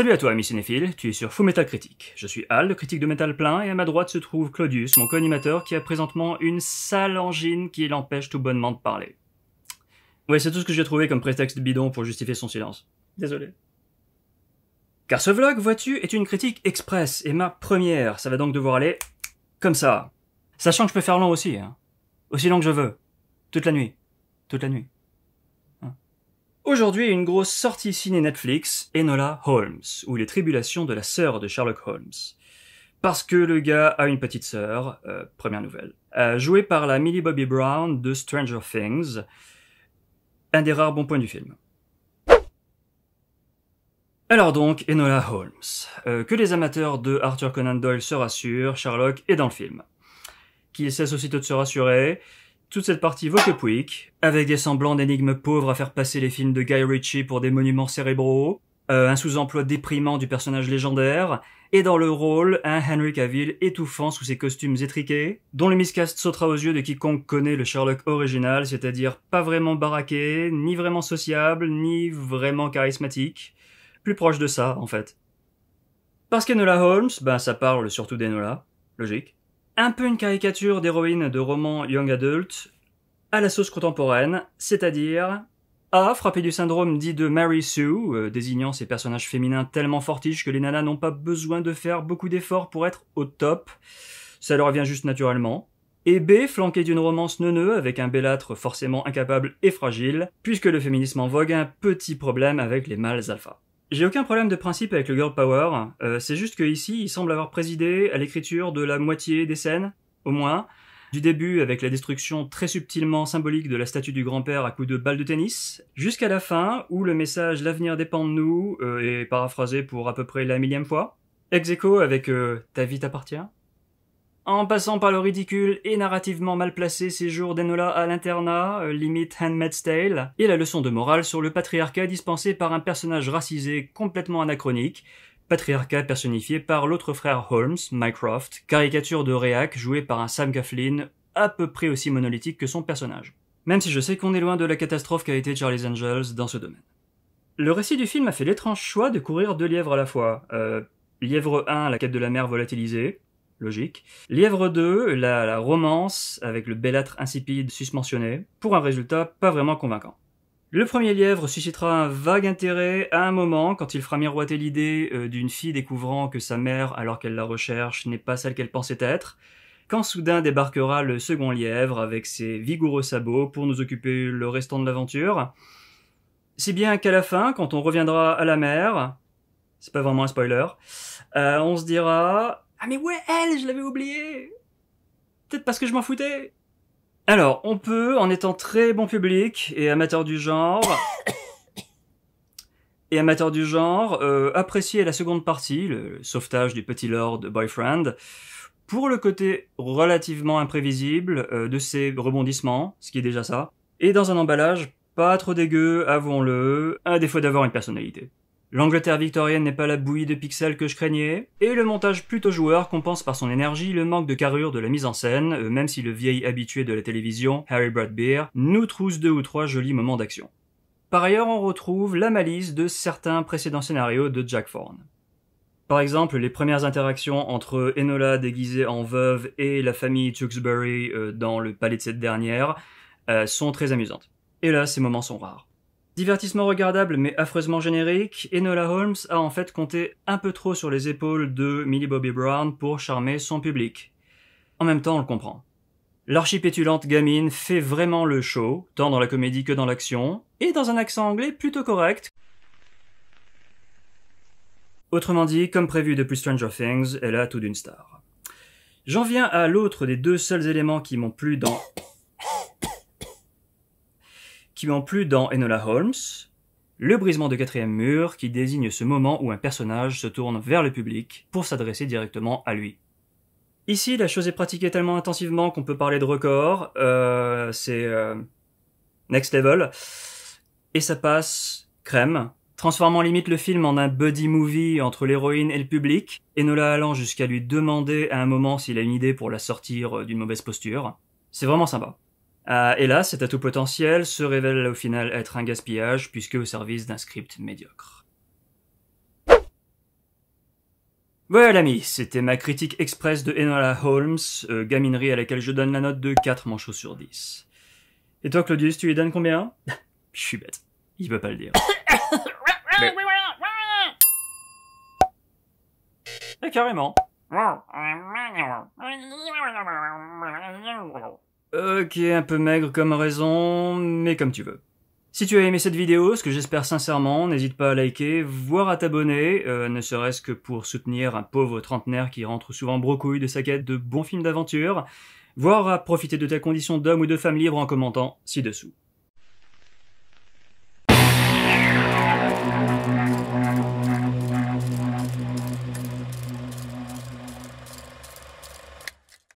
Salut à toi ami cinéphile, tu es sur fou Metal Critique. Je suis Al, le critique de métal plein, et à ma droite se trouve Claudius, mon co-animateur, qui a présentement une sale angine qui l'empêche tout bonnement de parler. Ouais, c'est tout ce que j'ai trouvé comme prétexte bidon pour justifier son silence. Désolé. Car ce vlog, vois-tu, est une critique express, et ma première, ça va donc devoir aller comme ça. Sachant que je peux faire long aussi, hein. Aussi long que je veux. Toute la nuit. Toute la nuit. Aujourd'hui, une grosse sortie ciné Netflix, Enola Holmes, ou les tribulations de la sœur de Sherlock Holmes. Parce que le gars a une petite sœur, euh, première nouvelle, euh, jouée par la Millie Bobby Brown de Stranger Things, un des rares bons points du film. Alors donc, Enola Holmes. Euh, que les amateurs de Arthur Conan Doyle se rassurent, Sherlock est dans le film. Qu'il cesse aussitôt de se rassurer, toute cette partie vaut avec des semblants d'énigmes pauvres à faire passer les films de Guy Ritchie pour des monuments cérébraux, euh, un sous-emploi déprimant du personnage légendaire, et dans le rôle, un Henry Cavill étouffant sous ses costumes étriqués, dont le miscast sautera aux yeux de quiconque connaît le Sherlock original, c'est-à-dire pas vraiment baraqué, ni vraiment sociable, ni vraiment charismatique. Plus proche de ça, en fait. Parce qu'Enola Holmes, ben ça parle surtout d'Enola, logique un peu une caricature d'héroïne de roman young adult à la sauce contemporaine, c'est-à-dire A. Ah, Frappée du syndrome dit de Mary Sue, euh, désignant ces personnages féminins tellement fortiches que les nanas n'ont pas besoin de faire beaucoup d'efforts pour être au top, ça leur vient juste naturellement. Et B, flanquée d'une romance neuneux avec un bellâtre forcément incapable et fragile, puisque le féminisme en vogue a un petit problème avec les mâles alpha. J'ai aucun problème de principe avec le girl power, euh, c'est juste que ici, il semble avoir présidé à l'écriture de la moitié des scènes, au moins, du début avec la destruction très subtilement symbolique de la statue du grand-père à coups de balles de tennis, jusqu'à la fin où le message L'avenir dépend de nous euh, est paraphrasé pour à peu près la millième fois. Ex avec euh, Ta vie t'appartient. En passant par le ridicule et narrativement mal placé séjour d'Enola à l'internat, euh, limite Handmaid's Tale, et la leçon de morale sur le patriarcat dispensé par un personnage racisé complètement anachronique, patriarcat personnifié par l'autre frère Holmes, Mycroft, caricature de Réac jouée par un Sam Coughlin à peu près aussi monolithique que son personnage. Même si je sais qu'on est loin de la catastrophe qu'a été Charlie's Angels dans ce domaine. Le récit du film a fait l'étrange choix de courir deux lièvres à la fois. Euh, lièvre 1, la quête de la mer volatilisée, logique. Lièvre 2, la, romance avec le belâtre insipide susmentionné, pour un résultat pas vraiment convaincant. Le premier lièvre suscitera un vague intérêt à un moment quand il fera miroiter l'idée euh, d'une fille découvrant que sa mère, alors qu'elle la recherche, n'est pas celle qu'elle pensait être, quand soudain débarquera le second lièvre avec ses vigoureux sabots pour nous occuper le restant de l'aventure. Si bien qu'à la fin, quand on reviendra à la mer, c'est pas vraiment un spoiler, euh, on se dira ah mais ouais, elle, je l'avais oublié Peut-être parce que je m'en foutais Alors, on peut, en étant très bon public et amateur du genre... et amateur du genre, euh, apprécier la seconde partie, le sauvetage du petit lord boyfriend, pour le côté relativement imprévisible euh, de ses rebondissements, ce qui est déjà ça, et dans un emballage pas trop dégueu, avouons-le, à défaut d'avoir une personnalité. L'Angleterre victorienne n'est pas la bouillie de pixels que je craignais, et le montage plutôt joueur compense par son énergie le manque de carrure de la mise en scène, euh, même si le vieil habitué de la télévision, Harry Bradbeer, nous trousse deux ou trois jolis moments d'action. Par ailleurs, on retrouve la malice de certains précédents scénarios de Jack Thorne. Par exemple, les premières interactions entre Enola déguisée en veuve et la famille Tewksbury euh, dans le palais de cette dernière euh, sont très amusantes. Et là, ces moments sont rares. Divertissement regardable mais affreusement générique, Enola Holmes a en fait compté un peu trop sur les épaules de Millie Bobby Brown pour charmer son public. En même temps, on le comprend. L'archipétulante gamine fait vraiment le show, tant dans la comédie que dans l'action, et dans un accent anglais plutôt correct. Autrement dit, comme prévu depuis Stranger Things, elle a tout d'une star. J'en viens à l'autre des deux seuls éléments qui m'ont plu dans qui en plus dans Enola Holmes, le brisement de quatrième mur qui désigne ce moment où un personnage se tourne vers le public pour s'adresser directement à lui. Ici, la chose est pratiquée tellement intensivement qu'on peut parler de record, euh, c'est euh, next level, et ça passe crème, transformant limite le film en un buddy movie entre l'héroïne et le public, Enola allant jusqu'à lui demander à un moment s'il a une idée pour la sortir euh, d'une mauvaise posture. C'est vraiment sympa. Euh, et là, cet atout potentiel se révèle au final être un gaspillage, puisque au service d'un script médiocre. Voilà l'ami, c'était ma critique express de Enola Holmes, euh, gaminerie à laquelle je donne la note de 4 manchots sur 10. Et toi Claudius, tu lui donnes combien Je suis bête, il peut pas le dire. Et carrément. Ok, un peu maigre comme raison, mais comme tu veux. Si tu as aimé cette vidéo, ce que j'espère sincèrement, n'hésite pas à liker, voire à t'abonner, euh, ne serait-ce que pour soutenir un pauvre trentenaire qui rentre souvent brocouille de sa quête de bons films d'aventure, voire à profiter de ta condition d'homme ou de femme libre en commentant ci-dessous.